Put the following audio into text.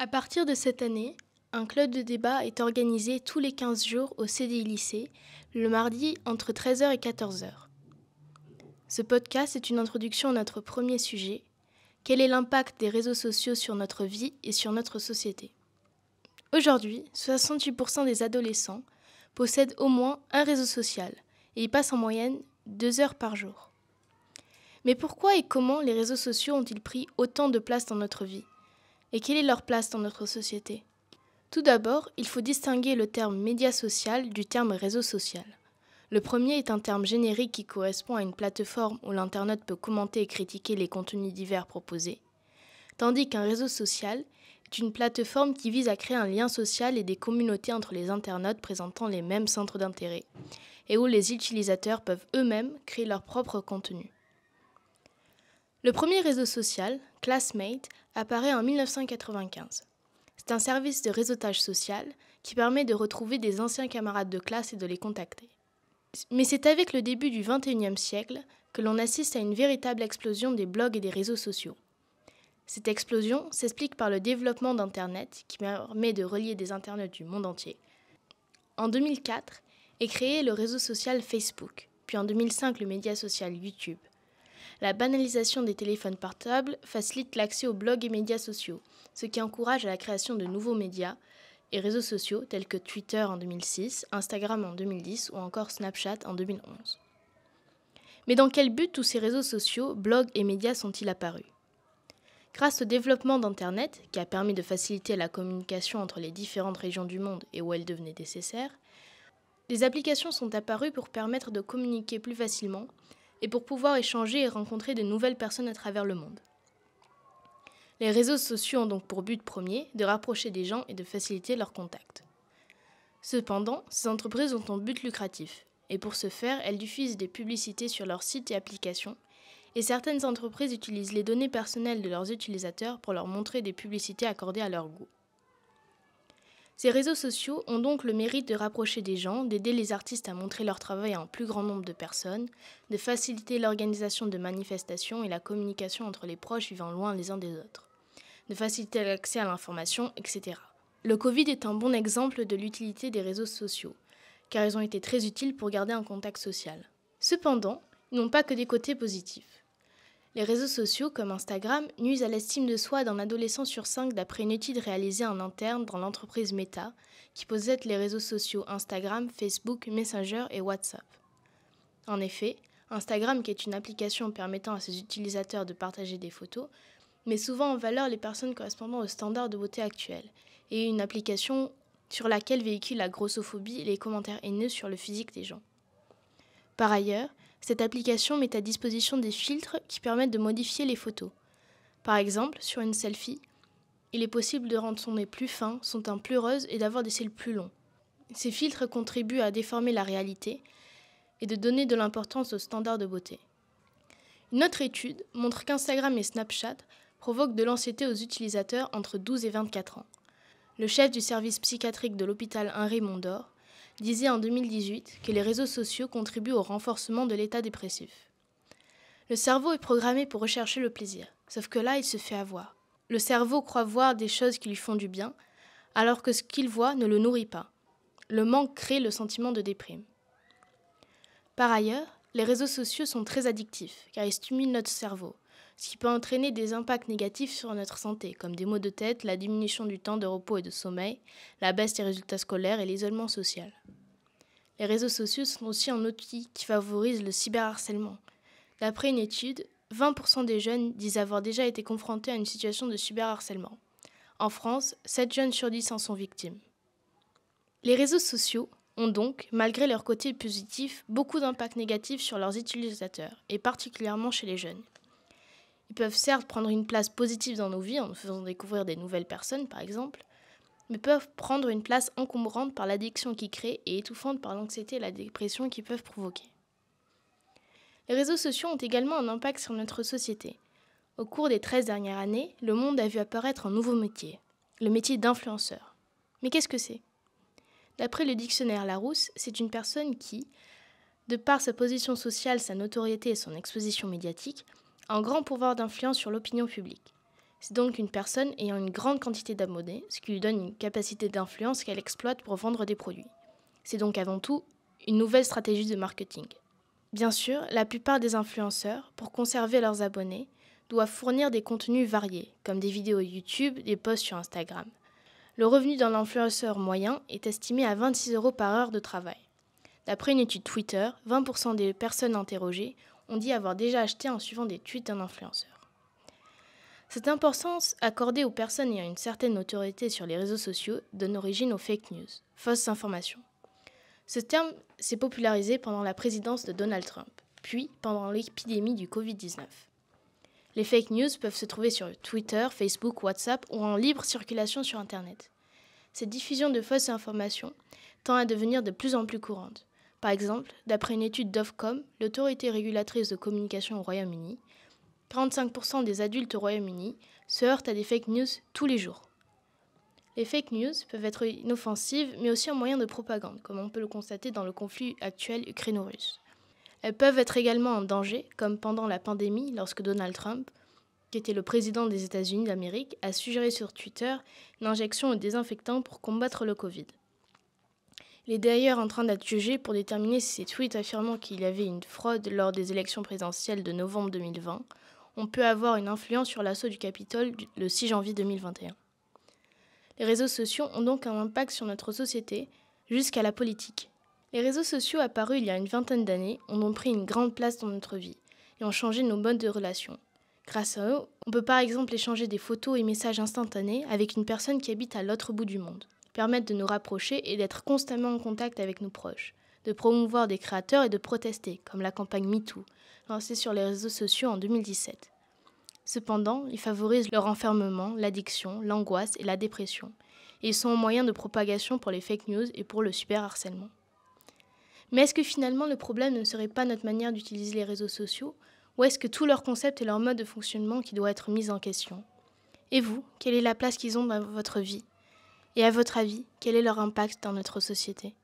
À partir de cette année, un club de débat est organisé tous les 15 jours au CDI lycée, le mardi entre 13h et 14h. Ce podcast est une introduction à notre premier sujet. Quel est l'impact des réseaux sociaux sur notre vie et sur notre société Aujourd'hui, 68% des adolescents possèdent au moins un réseau social et y passent en moyenne deux heures par jour. Mais pourquoi et comment les réseaux sociaux ont-ils pris autant de place dans notre vie et quelle est leur place dans notre société Tout d'abord, il faut distinguer le terme média social du terme réseau social. Le premier est un terme générique qui correspond à une plateforme où l'internaute peut commenter et critiquer les contenus divers proposés, tandis qu'un réseau social est une plateforme qui vise à créer un lien social et des communautés entre les internautes présentant les mêmes centres d'intérêt, et où les utilisateurs peuvent eux-mêmes créer leur propre contenu. Le premier réseau social, Classmate, apparaît en 1995. C'est un service de réseautage social qui permet de retrouver des anciens camarades de classe et de les contacter. Mais c'est avec le début du XXIe siècle que l'on assiste à une véritable explosion des blogs et des réseaux sociaux. Cette explosion s'explique par le développement d'Internet qui permet de relier des internautes du monde entier. En 2004 est créé le réseau social Facebook, puis en 2005 le média social YouTube la banalisation des téléphones portables facilite l'accès aux blogs et médias sociaux, ce qui encourage la création de nouveaux médias et réseaux sociaux tels que Twitter en 2006, Instagram en 2010 ou encore Snapchat en 2011. Mais dans quel but tous ces réseaux sociaux, blogs et médias sont-ils apparus Grâce au développement d'Internet, qui a permis de faciliter la communication entre les différentes régions du monde et où elle devenait nécessaire, des applications sont apparues pour permettre de communiquer plus facilement et pour pouvoir échanger et rencontrer de nouvelles personnes à travers le monde. Les réseaux sociaux ont donc pour but premier de rapprocher des gens et de faciliter leurs contacts. Cependant, ces entreprises ont un but lucratif, et pour ce faire, elles diffusent des publicités sur leurs sites et applications, et certaines entreprises utilisent les données personnelles de leurs utilisateurs pour leur montrer des publicités accordées à leur goût. Ces réseaux sociaux ont donc le mérite de rapprocher des gens, d'aider les artistes à montrer leur travail à un plus grand nombre de personnes, de faciliter l'organisation de manifestations et la communication entre les proches vivant loin les uns des autres, de faciliter l'accès à l'information, etc. Le Covid est un bon exemple de l'utilité des réseaux sociaux, car ils ont été très utiles pour garder un contact social. Cependant, ils n'ont pas que des côtés positifs. Les réseaux sociaux, comme Instagram, nuisent à l'estime de soi d'un adolescent sur cinq d'après une étude réalisée en interne dans l'entreprise Meta, qui possède les réseaux sociaux Instagram, Facebook, Messenger et WhatsApp. En effet, Instagram, qui est une application permettant à ses utilisateurs de partager des photos, met souvent en valeur les personnes correspondant aux standards de beauté actuels, et une application sur laquelle véhicule la grossophobie et les commentaires haineux sur le physique des gens. Par ailleurs, cette application met à disposition des filtres qui permettent de modifier les photos. Par exemple, sur une selfie, il est possible de rendre son nez plus fin, son teint plus rose et d'avoir des cils plus longs. Ces filtres contribuent à déformer la réalité et de donner de l'importance aux standards de beauté. Une autre étude montre qu'Instagram et Snapchat provoquent de l'anxiété aux utilisateurs entre 12 et 24 ans. Le chef du service psychiatrique de l'hôpital Henri-Mondor, disait en 2018 que les réseaux sociaux contribuent au renforcement de l'état dépressif. Le cerveau est programmé pour rechercher le plaisir, sauf que là, il se fait avoir. Le cerveau croit voir des choses qui lui font du bien, alors que ce qu'il voit ne le nourrit pas. Le manque crée le sentiment de déprime. Par ailleurs, les réseaux sociaux sont très addictifs, car ils stimulent notre cerveau, ce qui peut entraîner des impacts négatifs sur notre santé, comme des maux de tête, la diminution du temps de repos et de sommeil, la baisse des résultats scolaires et l'isolement social. Les réseaux sociaux sont aussi un outil qui favorise le cyberharcèlement. D'après une étude, 20% des jeunes disent avoir déjà été confrontés à une situation de cyberharcèlement. En France, 7 jeunes sur 10 en sont victimes. Les réseaux sociaux ont donc, malgré leur côté positif, beaucoup d'impacts négatifs sur leurs utilisateurs, et particulièrement chez les jeunes. Ils peuvent certes prendre une place positive dans nos vies en nous faisant découvrir des nouvelles personnes, par exemple, mais peuvent prendre une place encombrante par l'addiction qu'ils créent et étouffante par l'anxiété et la dépression qu'ils peuvent provoquer. Les réseaux sociaux ont également un impact sur notre société. Au cours des 13 dernières années, le monde a vu apparaître un nouveau métier, le métier d'influenceur. Mais qu'est-ce que c'est D'après le dictionnaire Larousse, c'est une personne qui, de par sa position sociale, sa notoriété et son exposition médiatique, un grand pouvoir d'influence sur l'opinion publique. C'est donc une personne ayant une grande quantité d'abonnés, ce qui lui donne une capacité d'influence qu'elle exploite pour vendre des produits. C'est donc avant tout une nouvelle stratégie de marketing. Bien sûr, la plupart des influenceurs, pour conserver leurs abonnés, doivent fournir des contenus variés, comme des vidéos YouTube, des posts sur Instagram. Le revenu d'un influenceur moyen est estimé à 26 euros par heure de travail. D'après une étude Twitter, 20% des personnes interrogées on dit avoir déjà acheté en suivant des tweets d'un influenceur. Cette importance accordée aux personnes ayant une certaine autorité sur les réseaux sociaux donne origine aux fake news, fausses informations. Ce terme s'est popularisé pendant la présidence de Donald Trump, puis pendant l'épidémie du Covid-19. Les fake news peuvent se trouver sur Twitter, Facebook, WhatsApp ou en libre circulation sur Internet. Cette diffusion de fausses informations tend à devenir de plus en plus courante. Par exemple, d'après une étude d'Ofcom, l'autorité régulatrice de communication au Royaume-Uni, 35% des adultes au Royaume-Uni se heurtent à des fake news tous les jours. Les fake news peuvent être inoffensives, mais aussi un moyen de propagande, comme on peut le constater dans le conflit actuel ukraino-russe. Elles peuvent être également en danger, comme pendant la pandémie, lorsque Donald Trump, qui était le président des États-Unis d'Amérique, a suggéré sur Twitter une injection au désinfectant pour combattre le Covid. Il est d'ailleurs en train d'être jugé pour déterminer si ses tweets affirmant qu'il y avait une fraude lors des élections présidentielles de novembre 2020 on peut avoir une influence sur l'assaut du Capitole le 6 janvier 2021. Les réseaux sociaux ont donc un impact sur notre société jusqu'à la politique. Les réseaux sociaux apparus il y a une vingtaine d'années ont pris une grande place dans notre vie et ont changé nos modes de relations. Grâce à eux, on peut par exemple échanger des photos et messages instantanés avec une personne qui habite à l'autre bout du monde permettent de nous rapprocher et d'être constamment en contact avec nos proches, de promouvoir des créateurs et de protester, comme la campagne MeToo, lancée sur les réseaux sociaux en 2017. Cependant, ils favorisent leur enfermement, l'addiction, l'angoisse et la dépression, et ils sont un moyen de propagation pour les fake news et pour le harcèlement. Mais est-ce que finalement le problème ne serait pas notre manière d'utiliser les réseaux sociaux, ou est-ce que tout leur concept et leur mode de fonctionnement qui doit être mis en question Et vous, quelle est la place qu'ils ont dans votre vie et à votre avis, quel est leur impact dans notre société